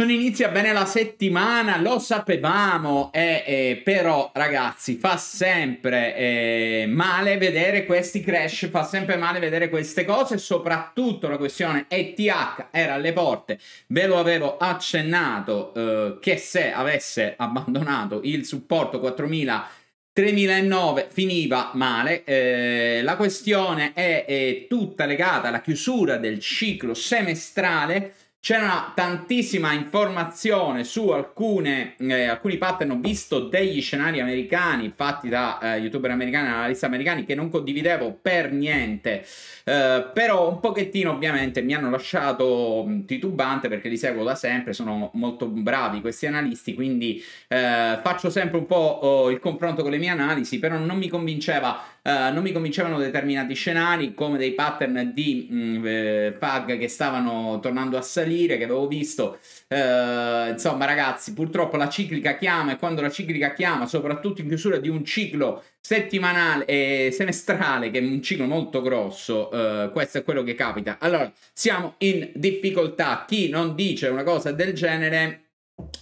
Non inizia bene la settimana, lo sapevamo, eh, eh, però ragazzi fa sempre eh, male vedere questi crash, fa sempre male vedere queste cose, soprattutto la questione ETH era alle porte, ve lo avevo accennato eh, che se avesse abbandonato il supporto 4000 3009 finiva male, eh, la questione è, è, tutta legata alla chiusura del ciclo semestrale c'era tantissima informazione su alcune, eh, alcuni pattern, ho visto degli scenari americani fatti da eh, youtuber americani, analisti americani che non condividevo per niente, eh, però un pochettino ovviamente mi hanno lasciato mm, titubante perché li seguo da sempre, sono molto bravi questi analisti, quindi eh, faccio sempre un po' oh, il confronto con le mie analisi, però non mi convinceva eh, non mi convincevano determinati scenari come dei pattern di mm, eh, fag eh, che stavano tornando a salire che avevo visto eh, insomma ragazzi purtroppo la ciclica chiama e quando la ciclica chiama soprattutto in chiusura di un ciclo settimanale e eh, semestrale che è un ciclo molto grosso questo è quello che capita allora siamo in difficoltà chi non dice una cosa del genere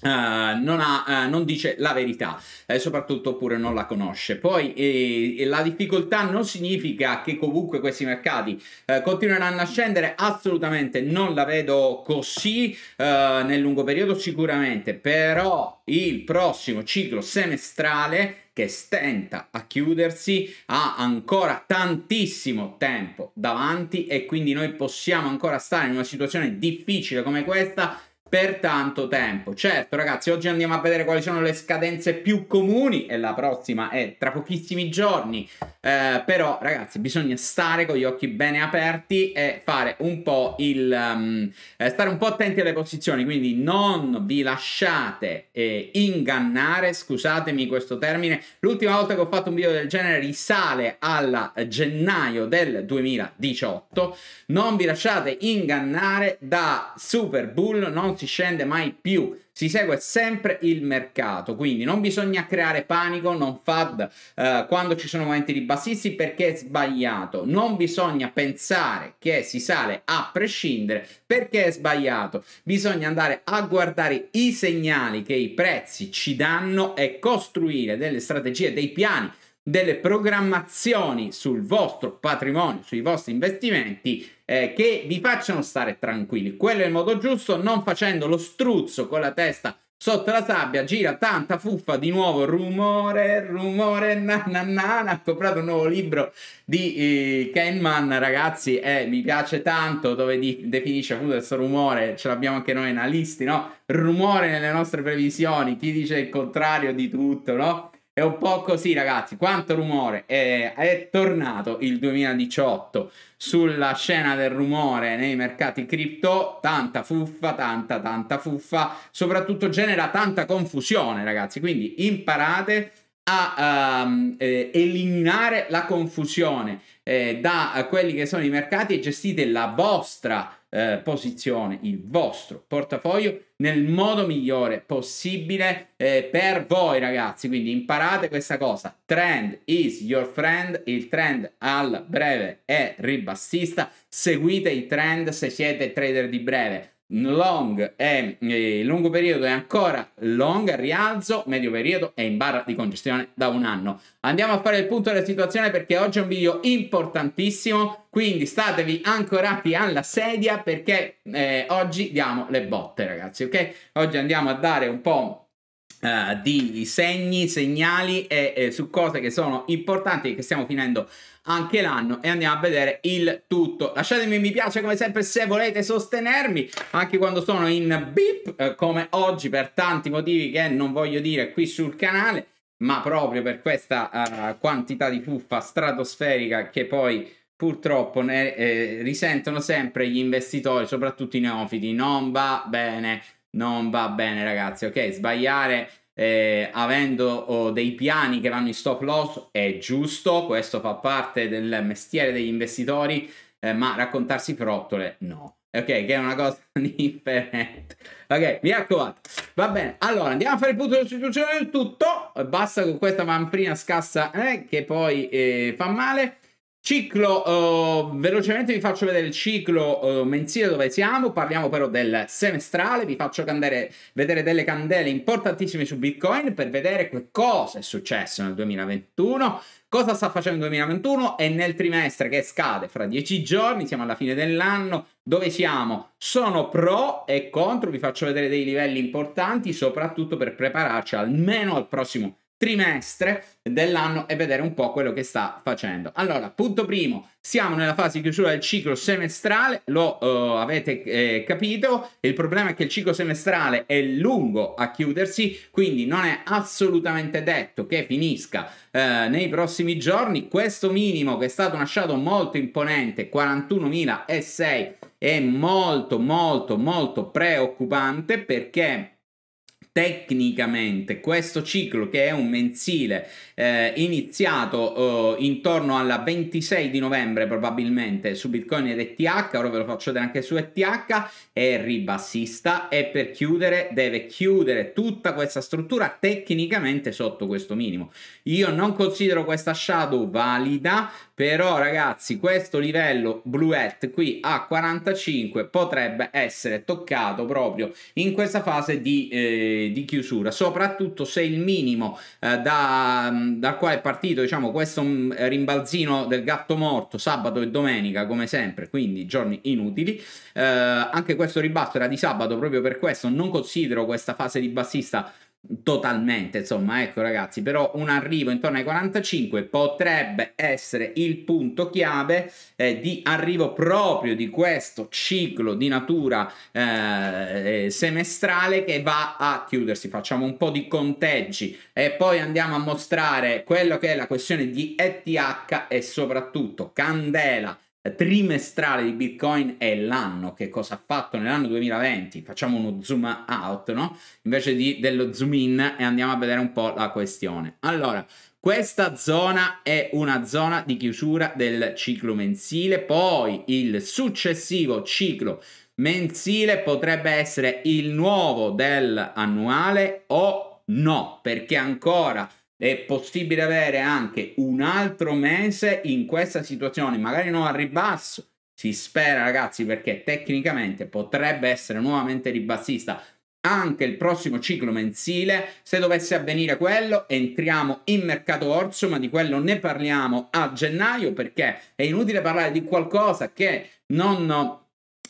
Uh, non, ha, uh, non, dice la verità, eh, soprattutto oppure non la conosce. Poi eh, la difficoltà non significa che comunque questi mercati eh, continueranno a scendere, assolutamente non la vedo così eh, nel lungo periodo sicuramente, però il prossimo ciclo semestrale che stenta a chiudersi ha ancora tantissimo tempo davanti e quindi noi possiamo ancora stare in una situazione difficile come questa per tanto tempo. Certo, ragazzi, oggi andiamo a vedere quali sono le scadenze più comuni e la prossima è tra pochissimi giorni. Eh, però, ragazzi, bisogna stare con gli occhi bene aperti e fare un po' il um, stare un po' attenti alle posizioni, quindi non vi lasciate eh, ingannare, scusatemi questo termine. L'ultima volta che ho fatto un video del genere risale al gennaio del 2018. Non vi lasciate ingannare da Super Bull, non si scende mai più, si segue sempre il mercato, quindi non bisogna creare panico, non fad eh, quando ci sono momenti di bassisti perché è sbagliato, non bisogna pensare che si sale a prescindere perché è sbagliato, bisogna andare a guardare i segnali che i prezzi ci danno e costruire delle strategie, dei piani delle programmazioni sul vostro patrimonio, sui vostri investimenti eh, che vi facciano stare tranquilli. Quello è il modo giusto, non facendo lo struzzo con la testa sotto la sabbia, gira tanta fuffa di nuovo, rumore, rumore, na na na, na. ho comprato un nuovo libro di eh, Kenman, ragazzi, eh, mi piace tanto, dove di, definisce appunto questo rumore, ce l'abbiamo anche noi analisti, no? Rumore nelle nostre previsioni, chi dice il contrario di tutto, no? È un po' così, ragazzi. Quanto rumore! È, è, tornato il 2018 sulla scena del rumore nei mercati cripto. Tanta fuffa, tanta, tanta fuffa. Soprattutto genera tanta confusione, ragazzi. Quindi imparate a um, eh, eliminare la confusione eh, da quelli che sono i mercati e gestite la vostra eh, posizione, il vostro portafoglio nel modo migliore possibile eh, per voi ragazzi. Quindi imparate questa cosa. Trend is your friend, il trend al breve è ribassista. Seguite i trend se siete trader di breve long è il eh, lungo periodo è ancora long rialzo, medio periodo è in barra di congestione da un anno. Andiamo a fare il punto della situazione perché oggi è un video importantissimo, quindi statevi ancorati alla sedia perché eh, oggi diamo le botte ragazzi, ok? Oggi andiamo a dare un po' Uh, di segni, segnali e, e, su cose che sono importanti che stiamo finendo anche l'anno e andiamo a vedere il tutto lasciatemi un mi piace come sempre se volete sostenermi anche quando sono in beep eh, come oggi per tanti motivi che non voglio dire qui sul canale ma proprio per questa uh, quantità di fuffa stratosferica che poi purtroppo ne eh, risentono sempre gli investitori soprattutto i neofiti non va bene non va bene ragazzi, ok? Sbagliare eh, avendo oh, dei piani che vanno in stop loss è giusto, questo fa parte del mestiere degli investitori, eh, ma raccontarsi frottole no. Ok, che è una cosa differente. Ok, mi raccomando. Va bene, allora andiamo a fare il punto di sostituzione del tutto. Basta con questa vamprina scassa eh, che poi eh, fa male. Ciclo, uh, velocemente vi faccio vedere il ciclo uh, mensile dove siamo, parliamo però del semestrale, vi faccio candere, vedere delle candele importantissime su Bitcoin per vedere che cosa è successo nel 2021, cosa sta facendo il 2021 e nel trimestre che scade fra dieci giorni, siamo alla fine dell'anno, dove siamo? Sono pro e contro, vi faccio vedere dei livelli importanti soprattutto per prepararci almeno al prossimo trimestre dell'anno e vedere un po' quello che sta facendo. Allora, punto primo, siamo nella fase di chiusura del ciclo semestrale, lo uh, avete eh, capito, il problema è che il ciclo semestrale è lungo a chiudersi, quindi non è assolutamente detto che finisca eh, nei prossimi giorni. Questo minimo che è stato lasciato molto imponente, 41.006, è molto molto molto preoccupante perché tecnicamente questo ciclo che è un mensile eh, iniziato eh, intorno alla 26 di novembre probabilmente su Bitcoin ed ETH, ora ve lo faccio vedere anche su ETH, è ribassista e per chiudere deve chiudere tutta questa struttura tecnicamente sotto questo minimo. Io non considero questa shadow valida però ragazzi, questo livello bluette qui a 45 potrebbe essere toccato proprio in questa fase di, eh, di chiusura, soprattutto se il minimo eh, da, dal quale è partito diciamo, questo mm, rimbalzino del gatto morto sabato e domenica come sempre, quindi giorni inutili. Eh, anche questo ribasso era di sabato proprio per questo, non considero questa fase di bassista totalmente, insomma, ecco ragazzi, però un arrivo intorno ai 45 potrebbe essere il punto chiave eh, di arrivo proprio di questo ciclo di natura eh, eh, semestrale che va a chiudersi. Facciamo un po' di conteggi e poi andiamo a mostrare quello che è la questione di ETH e soprattutto candela trimestrale di Bitcoin è l'anno, che cosa ha fatto nell'anno 2020, facciamo uno zoom out, no? Invece di, dello zoom in e andiamo a vedere un po' la questione. Allora, questa zona è una zona di chiusura del ciclo mensile, poi il successivo ciclo mensile potrebbe essere il nuovo dell'annuale o no, perché ancora è possibile avere anche un altro mese in questa situazione, magari non a ribasso, si spera ragazzi perché tecnicamente potrebbe essere nuovamente ribassista anche il prossimo ciclo mensile, se dovesse avvenire quello entriamo in mercato orso, ma di quello ne parliamo a gennaio perché è inutile parlare di qualcosa che non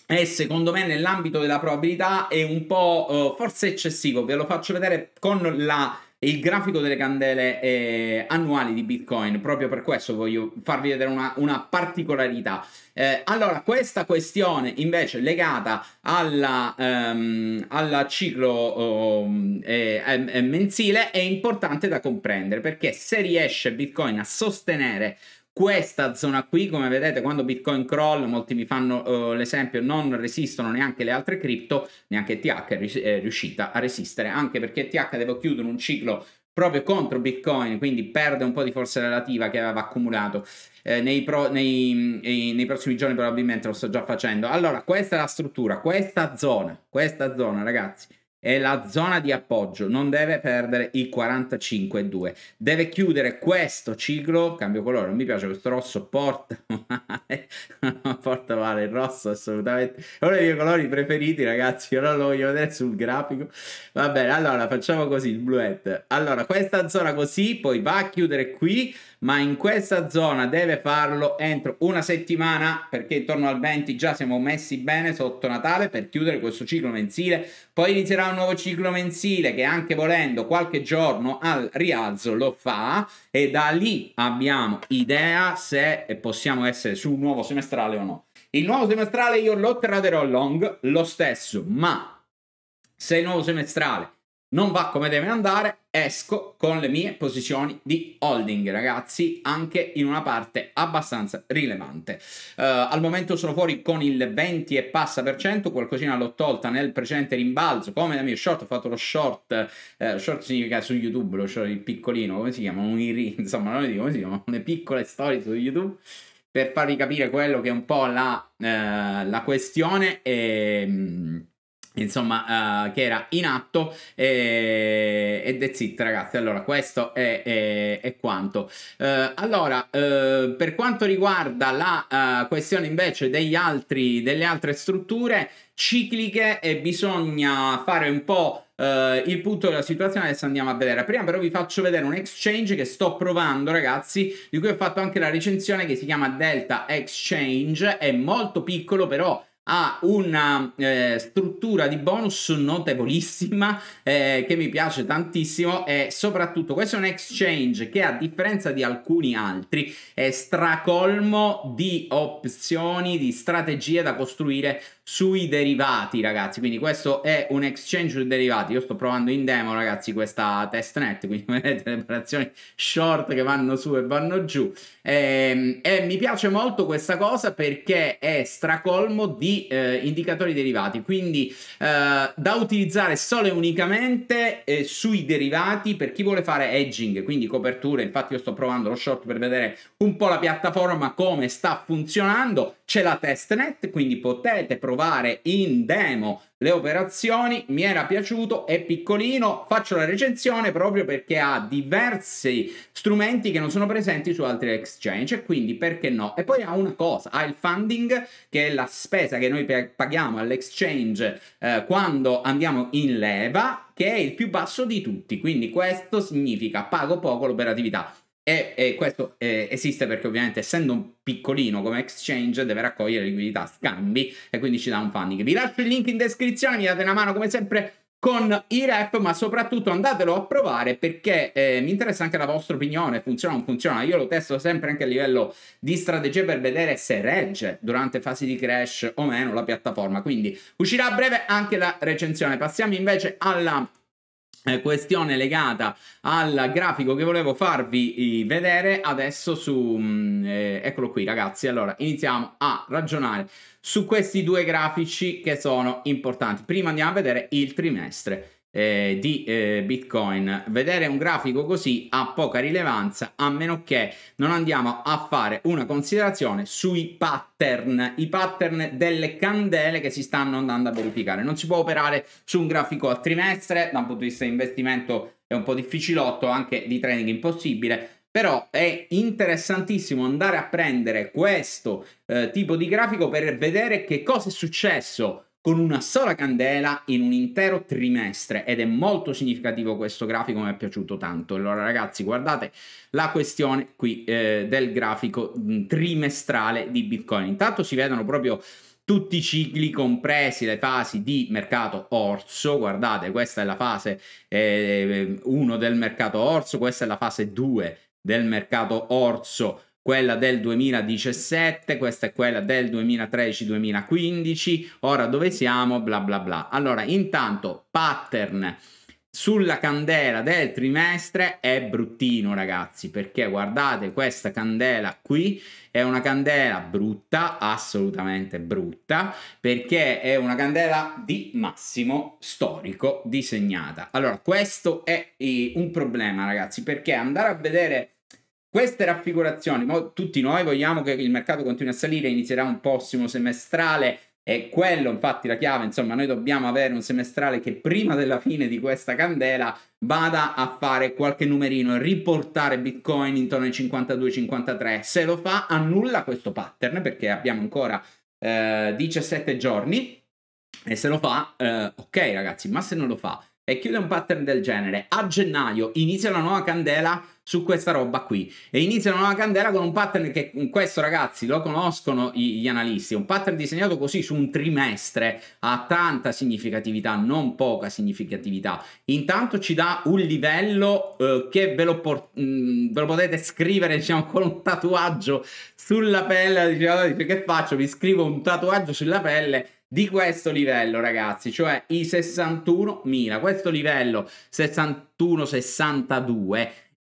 è secondo me nell'ambito della probabilità è un po' eh, forse eccessivo, ve lo faccio vedere con la il grafico delle candele eh, annuali di Bitcoin. Proprio per questo voglio farvi vedere una, una particolarità. Eh, allora, questa questione invece legata alla, ehm, al ciclo oh, eh, mensile è importante da comprendere perché se riesce Bitcoin a sostenere questa zona qui, come vedete, quando Bitcoin crolla, molti mi fanno uh, l'esempio, non resistono neanche le altre cripto, neanche TH è, ris- è riuscita a resistere, anche perché TH deve chiudere un ciclo proprio contro Bitcoin, quindi perde un po' di forza relativa che aveva accumulato. Eh, nei, pro, nei, nei, eh, nei, prossimi giorni probabilmente lo sto già facendo. Allora, questa è la struttura, questa zona, questa zona, ragazzi è la zona di appoggio non deve perdere i 45,2 deve chiudere questo ciclo cambio colore non mi piace questo rosso porta male porta male il rosso assolutamente è uno dei miei colori preferiti ragazzi ora lo voglio vedere sul grafico va bene allora facciamo così il bluette allora questa zona così poi va a chiudere qui ma in questa zona deve farlo entro una settimana perché intorno al 20 già siamo messi bene sotto Natale per chiudere questo ciclo mensile poi inizierà un nuovo ciclo mensile che anche volendo qualche giorno al rialzo lo fa e da lì abbiamo idea se possiamo essere su un nuovo semestrale o no. Il nuovo semestrale io lo traderò long lo stesso, ma se il nuovo semestrale non va come deve andare, esco con le mie posizioni di holding, ragazzi, anche in una parte abbastanza rilevante. Uh, al momento sono fuori con il 20 e passa per cento, qualcosina l'ho tolta nel precedente rimbalzo, come da mio short, ho fatto lo short, eh, short significa su YouTube, lo short il piccolino, come si chiama? Un iri, insomma, non lo dico come si chiama, le piccole storie su YouTube per farvi capire quello che è un po' la, eh, la questione e ehm, insomma, uh, che era in atto. Eh, e, ed è zitto, ragazzi. Allora, questo è, è, è quanto. Uh, allora, uh, per quanto riguarda la questione invece degli altri, delle altre strutture cicliche, e bisogna fare un po'. Uh, il punto della situazione adesso andiamo a vedere prima però vi faccio vedere un exchange che sto provando ragazzi di cui ho fatto anche la recensione che si chiama Delta Exchange è molto piccolo però ha una eh, struttura di bonus notevolissima eh, che mi piace tantissimo e soprattutto questo è un exchange che a differenza di alcuni altri è stracolmo di opzioni, di strategie da costruire sui derivati, ragazzi. Quindi questo è un exchange sui derivati. Io sto provando in demo, ragazzi, questa testnet, quindi vedete le operazioni short che vanno su e vanno giù. E, ehm, e mi piace molto questa cosa perché è stracolmo di eh, indicatori derivati, quindi eh, da utilizzare solo e unicamente eh, sui derivati per chi vuole fare edging, quindi coperture. Infatti io sto provando lo short per vedere un po' la piattaforma come sta funzionando c'è la testnet, quindi potete provare in demo le operazioni. Mi era piaciuto, è piccolino, faccio la recensione proprio perché ha diversi strumenti che non sono presenti su altri exchange, quindi perché no? E poi ha una cosa, ha il funding, che è la spesa che noi paghiamo all'exchange eh, quando andiamo in leva, che è il più basso di tutti, quindi questo significa pago poco l'operatività. E, e, questo eh, esiste perché ovviamente essendo piccolino come exchange deve raccogliere liquidità, scambi e quindi ci dà un funding. Vi lascio il link in descrizione, mi date una mano come sempre con i rep, ma soprattutto andatelo a provare perché eh, mi interessa anche la vostra opinione, funziona o non funziona. Io lo testo sempre anche a livello di strategia per vedere se regge durante fasi di crash o meno la piattaforma. Quindi uscirà a breve anche la recensione. Passiamo invece alla eh, questione legata al grafico che volevo farvi vedere adesso su mm, eh, eccolo qui ragazzi allora iniziamo a ragionare su questi due grafici che sono importanti prima andiamo a vedere il trimestre eh, di eh, Bitcoin. Vedere un grafico così ha poca rilevanza a meno che non andiamo a fare una considerazione sui pattern, i pattern delle candele che si stanno andando a verificare. Non si può operare su un grafico a trimestre, da un punto di vista di investimento è un po' difficilotto, anche di trading impossibile. Però è interessantissimo andare a prendere questo eh, tipo di grafico per vedere che cosa è successo con una sola candela in un intero trimestre ed è molto significativo questo grafico, mi è piaciuto tanto. Allora ragazzi guardate la questione qui eh, del grafico mm, trimestrale di Bitcoin. Intanto si vedono proprio tutti i cicli compresi le fasi di mercato orso, guardate questa è la fase 1 eh, del mercato orso, questa è la fase 2 del mercato orso quella del 2017, questa è quella del 2013-2015, ora dove siamo, bla bla bla. Allora, intanto, pattern sulla candela del trimestre è bruttino ragazzi perché guardate questa candela qui è una candela brutta assolutamente brutta perché è una candela di massimo storico disegnata allora questo è eh, un problema ragazzi perché andare a vedere queste raffigurazioni, mo, tutti noi vogliamo che il mercato continui a salire, inizierà un prossimo semestrale, è quello infatti la chiave, insomma noi dobbiamo avere un semestrale che prima della fine di questa candela vada a fare qualche numerino e riportare Bitcoin intorno ai 52-53. Se lo fa annulla questo pattern perché abbiamo ancora eh, 17 giorni e se lo fa eh, ok ragazzi, ma se non lo fa e chiude un pattern del genere. A gennaio inizia una nuova candela su questa roba qui e inizia una nuova candela con un pattern che questo ragazzi lo conoscono gli, analisti, un pattern disegnato così su un trimestre ha tanta significatività, non poca significatività. Intanto ci dà un livello eh, che ve lo, mh, mm, ve lo, potete scrivere diciamo con un tatuaggio sulla pelle, diciamo, che faccio? Vi scrivo un tatuaggio sulla pelle di questo livello, ragazzi, cioè i 61.000. Questo livello 61-62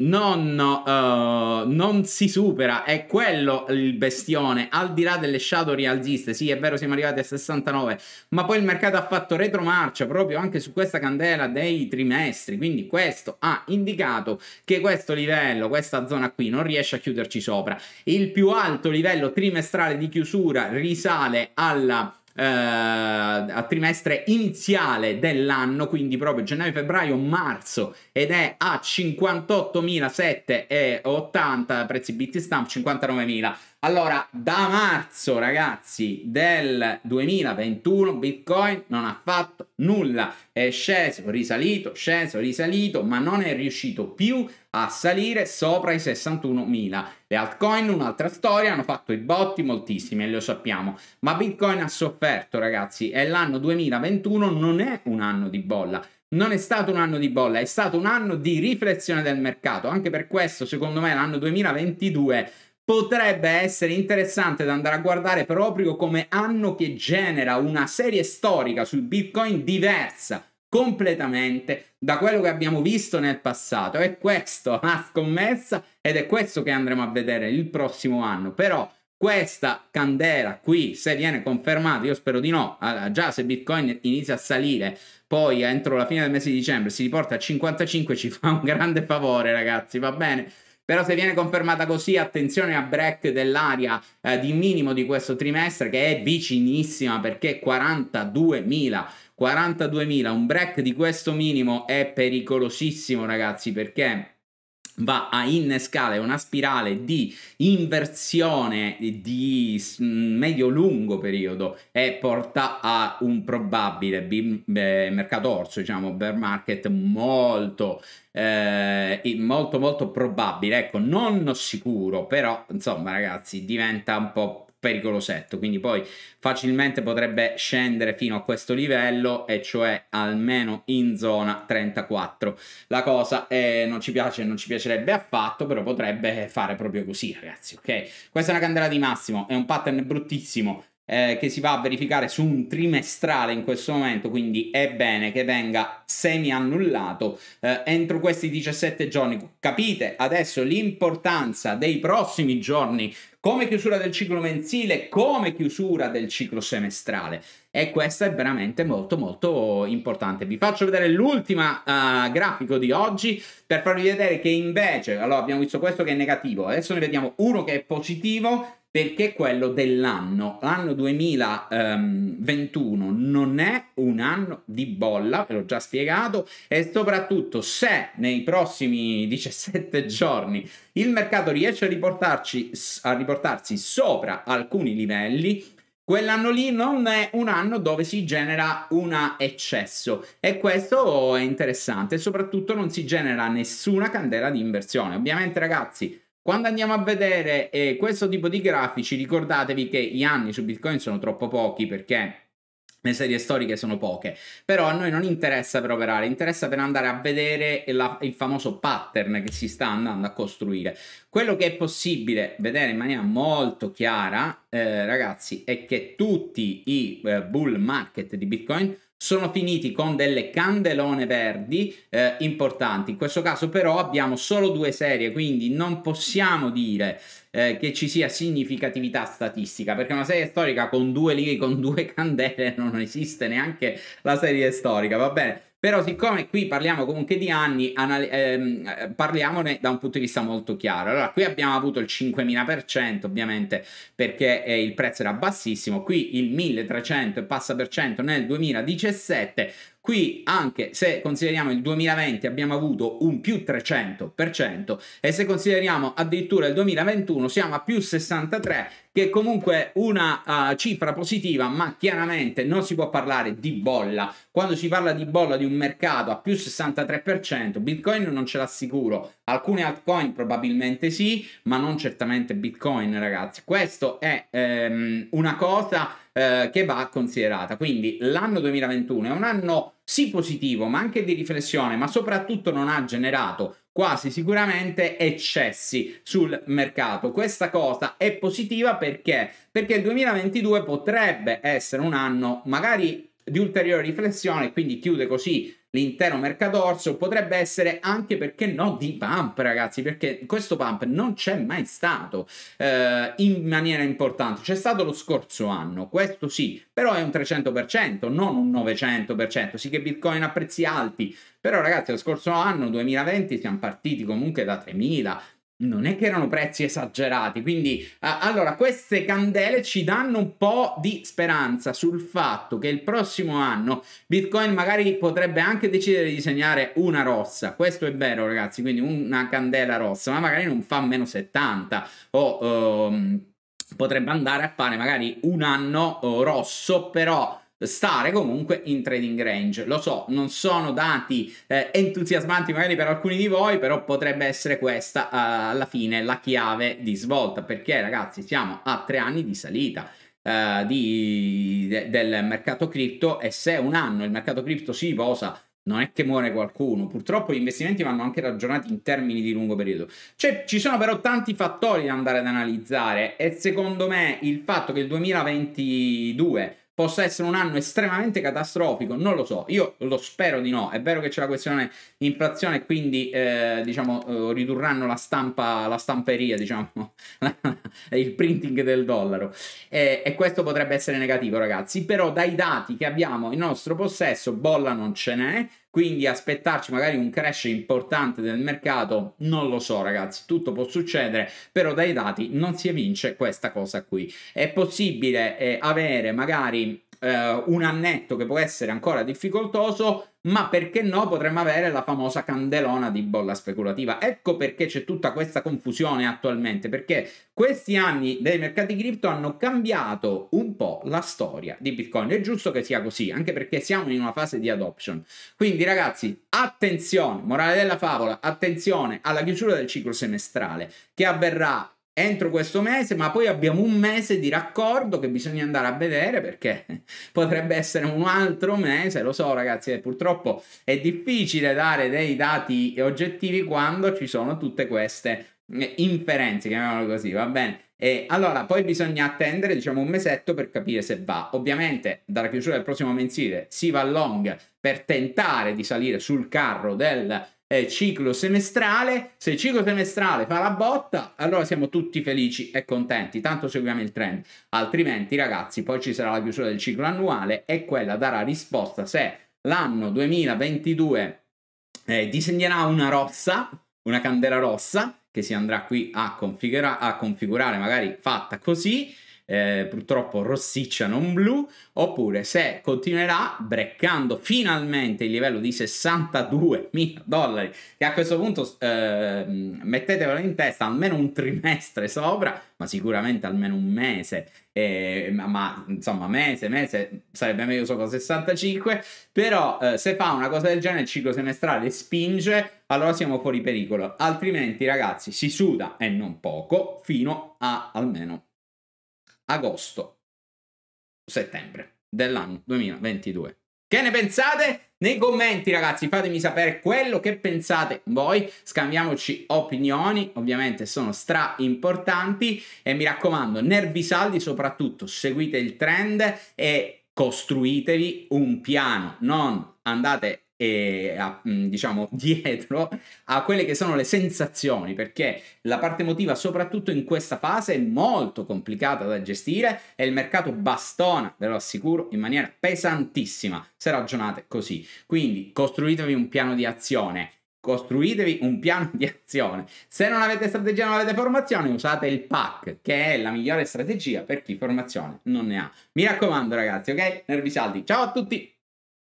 non, uh, non, si supera, è quello il bestione, al di là delle shadow rialziste, sì è vero siamo arrivati a 69, ma poi il mercato ha fatto retromarcia proprio anche su questa candela dei trimestri, quindi questo ha indicato che questo livello, questa zona qui non riesce a chiuderci sopra. Il più alto livello trimestrale di chiusura risale alla... Eh, a trimestre iniziale dell'anno, quindi proprio gennaio, febbraio, marzo, ed è a 58.780 prezzi bit stamp, 59.000. Allora, da marzo, ragazzi, del 2021 Bitcoin non ha fatto nulla. È sceso, risalito, sceso, risalito, ma non è riuscito più a salire sopra i 61.000. Le altcoin, un'altra storia, hanno fatto i botti moltissimi, e lo sappiamo, ma Bitcoin ha sofferto, ragazzi, e l'anno 2021 non è un anno di bolla. Non è stato un anno di bolla, è stato un anno di riflessione del mercato. Anche per questo, secondo me, l'anno 2022 potrebbe essere interessante da andare a guardare proprio come anno che genera una serie storica sul Bitcoin diversa completamente da quello che abbiamo visto nel passato. È questo la scommessa ed è questo che andremo a vedere il prossimo anno. Però questa candela qui, se viene confermata, io spero di no, già se Bitcoin inizia a salire, poi entro la fine del mese di dicembre si riporta a 55, ci fa un grande favore ragazzi, va bene? Però se viene confermata così, attenzione a break dell'aria eh, di minimo di questo trimestre che è vicinissima perché 42.000. 42.000, un break di questo minimo è pericolosissimo ragazzi perché va a innescare una spirale di inversione di mm, medio-lungo periodo e porta a un probabile mercato orso, diciamo, bear market molto eh, molto molto probabile, ecco, non sicuro, però insomma ragazzi diventa un po' pericolosetto, quindi poi facilmente potrebbe scendere fino a questo livello e cioè almeno in zona 34. La cosa eh, non ci piace, non ci piacerebbe affatto, però potrebbe fare proprio così ragazzi, ok? Questa è una candela di massimo, è un pattern bruttissimo, eh, che si va a verificare su un trimestrale in questo momento, quindi è bene che venga semi annullato eh, entro questi 17 giorni. Capite adesso l'importanza dei prossimi giorni come chiusura del ciclo mensile, come chiusura del ciclo semestrale. E questo è veramente molto molto importante. Vi faccio vedere l'ultima uh, grafico di oggi per farvi vedere che invece, allora abbiamo visto questo che è negativo, adesso ne vediamo uno che è positivo perché è quello dell'anno. L'anno 2021 ehm, non è un anno di bolla, ve l'ho già spiegato, e soprattutto se nei prossimi 17 giorni il mercato riesce a, riportarci, a riportarsi sopra alcuni livelli, quell'anno lì non è un anno dove si genera un eccesso e questo è interessante, soprattutto non si genera nessuna candela di inversione. Ovviamente ragazzi quando andiamo a vedere eh, questo tipo di grafici, ricordatevi che gli anni su Bitcoin sono troppo pochi perché le serie storiche sono poche, però a noi non interessa per operare, interessa per andare a vedere la, il famoso pattern che si sta andando a costruire. Quello che è possibile vedere in maniera molto chiara, eh, ragazzi, è che tutti i eh, bull market di Bitcoin sono finiti con delle candelone verdi eh, importanti. In questo caso però abbiamo solo due serie, quindi non possiamo dire eh, che ci sia significatività statistica, perché una serie storica con due lì, con due candele, non esiste neanche la serie storica, va bene? Però siccome qui parliamo comunque di anni, anal- ehm, eh, parliamone da un punto di vista molto chiaro. Allora, qui abbiamo avuto il 5000% ovviamente perché eh, il prezzo era bassissimo, qui il 1300 e passa per cento nel 2017, Qui anche se consideriamo il 2020 abbiamo avuto un più 300% e se consideriamo addirittura il 2021 siamo a più 63 che è comunque una uh, cifra positiva ma chiaramente non si può parlare di bolla. Quando si parla di bolla di un mercato a più 63% Bitcoin non ce l'assicuro Alcune altcoin probabilmente sì, ma non certamente Bitcoin, ragazzi. Questo è ehm, una cosa eh, che va considerata. Quindi l'anno 2021 è un anno sì positivo, ma anche di riflessione, ma soprattutto non ha generato quasi sicuramente eccessi sul mercato. Questa cosa è positiva perché? Perché il 2022 potrebbe essere un anno magari di ulteriore riflessione, e quindi chiude così l'intero mercato orso, potrebbe essere anche perché no di pump ragazzi, perché questo pump non c'è mai stato eh, in maniera importante, c'è stato lo scorso anno, questo sì, però è un 300%, non un 900%, sì che Bitcoin ha prezzi alti, però ragazzi lo scorso anno 2020 siamo partiti comunque da 3000, non è che erano prezzi esagerati, quindi uh, allora queste candele ci danno un po' di speranza sul fatto che il prossimo anno Bitcoin magari potrebbe anche decidere di segnare una rossa, questo è vero ragazzi, quindi una candela rossa, ma magari non fa meno 70 o um, potrebbe andare a fare magari un anno eh, rosso, però stare comunque in trading range. Lo so, non sono dati eh, entusiasmanti magari per alcuni di voi, però potrebbe essere questa eh, alla fine la chiave di svolta, perché ragazzi siamo a tre anni di salita. Eh, di, de, del mercato cripto e se un anno il mercato cripto si posa non è che muore qualcuno, purtroppo gli investimenti vanno anche ragionati in termini di lungo periodo. Cioè, ci sono però tanti fattori da andare ad analizzare e secondo me il fatto che il 2022 possa essere un anno estremamente catastrofico, non lo so, io lo spero di no, è vero che c'è la questione inflazione quindi eh, diciamo eh, ridurranno la stampa, la stamperia, diciamo, il printing del dollaro eh, e questo potrebbe essere negativo ragazzi, però dai dati che abbiamo in nostro possesso bolla non ce n'è, quindi aspettarci magari un crash importante del mercato, non lo so ragazzi, tutto può succedere, però dai dati non si evince questa cosa qui. È possibile eh, avere magari eh, un annetto che può essere ancora difficoltoso, ma perché no potremmo avere la famosa candelona di bolla speculativa. Ecco perché c'è tutta questa confusione attualmente, perché questi anni dei mercati cripto hanno cambiato un po' la storia di Bitcoin. È giusto che sia così, anche perché siamo in una fase di adoption. Quindi ragazzi, attenzione, morale della favola, attenzione alla chiusura del ciclo semestrale che avverrà entro questo mese, ma poi abbiamo un mese di raccordo che bisogna andare a vedere perché potrebbe essere un altro mese, lo so ragazzi, eh, purtroppo è difficile dare dei dati oggettivi quando ci sono tutte queste eh, inferenze, chiamiamolo così, va bene? E allora poi bisogna attendere diciamo un mesetto per capire se va. Ovviamente dalla chiusura del prossimo mensile si va long per tentare di salire sul carro del eh, ciclo semestrale. Se il ciclo semestrale fa la botta, allora siamo tutti felici e contenti, tanto seguiamo il trend. Altrimenti, ragazzi, poi ci sarà la chiusura del ciclo annuale e quella darà risposta se l'anno 2022 eh, disegnerà una rossa, una candela rossa, che si andrà qui a, configura a configurare magari fatta così, eh, purtroppo rossiccia non blu, oppure se continuerà breccando finalmente il livello di 62 mila dollari, che a questo punto eh, mettetevelo in testa almeno un trimestre sopra, ma sicuramente almeno un mese, eh, ma, ma, insomma mese, mese sarebbe meglio solo 65, però eh, se fa una cosa del genere il ciclo semestrale spinge, allora siamo fuori pericolo, altrimenti ragazzi si suda e non poco fino a almeno agosto-settembre dell'anno 2022. Che ne pensate? Nei commenti ragazzi fatemi sapere quello che pensate voi, scambiamoci opinioni, ovviamente sono stra importanti e mi raccomando nervi saldi soprattutto, seguite il trend e costruitevi un piano, non andate e a, mm, diciamo dietro a quelle che sono le sensazioni perché la parte emotiva soprattutto in questa fase è molto complicata da gestire e il mercato bastona ve lo assicuro in maniera pesantissima se ragionate così quindi costruitevi un piano di azione costruitevi un piano di azione. Se non avete strategia, non avete formazione, usate il pack, che è la migliore strategia per chi formazione non ne ha. Mi raccomando, ragazzi, ok? Nervi saldi. Ciao a tutti!